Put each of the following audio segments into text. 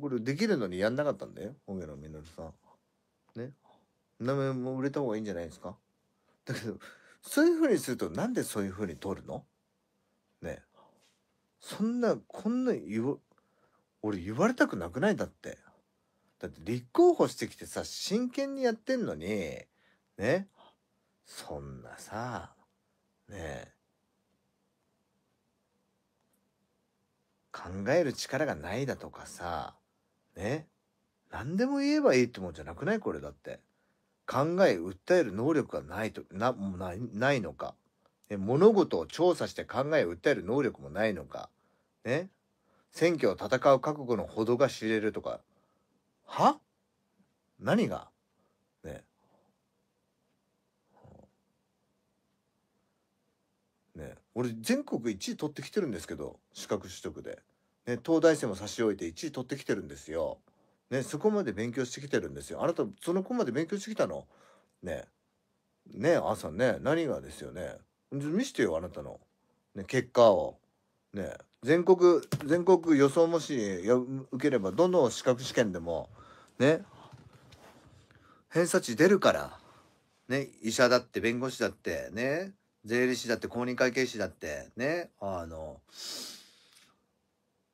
これできるのにやんなかったんだよ家の実さん。ね。名前も売れた方がいいんじゃないですかだけどそういうふうにするとなんでそういうふうに取るのねそんなこんな言俺言われたくなくないだって。だって立候補してきてさ真剣にやってんのにねそんなさねえ考える力がないだとかさね何でも言えばいいってもんじゃなくないこれだって考え訴える能力がないとななないのか、物事を調査して考え訴える能力もないのかね選挙を戦う覚悟のほどが知れるとかは何がねね俺全国1位取ってきてるんですけど資格取得で。ね、東大生も差し置いて1位取ってきてるんですよ。ね、そこまで勉強してきてるんですよ。あなた、その子まで勉強してきたのね。ね、朝ね、何がですよね。見せてよ、あなたの。ね、結果を。ね、全国、全国予想もし受ければ、どの資格試験でも、ね、偏差値出るから、ね、医者だって弁護士だって、ね、税理士だって公認会計士だって、ね、あの、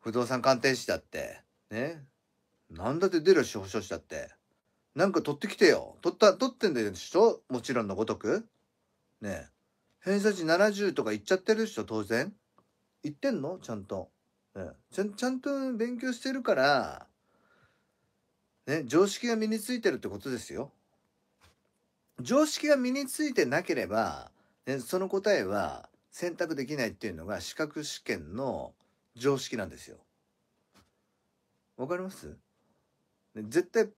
不動産鑑定士だって、ね。なんだって出る司法書士だって。なんか取ってきてよ。取った、取ってんでしょもちろんのごとく。ね偏差値70とか言っちゃってるでしょ当然。言ってんのちゃんと。ねちゃ、ちゃんと勉強してるから、ね、常識が身についてるってことですよ。常識が身についてなければ、ね、その答えは選択できないっていうのが資格試験の常識なんですよ。わかります絶対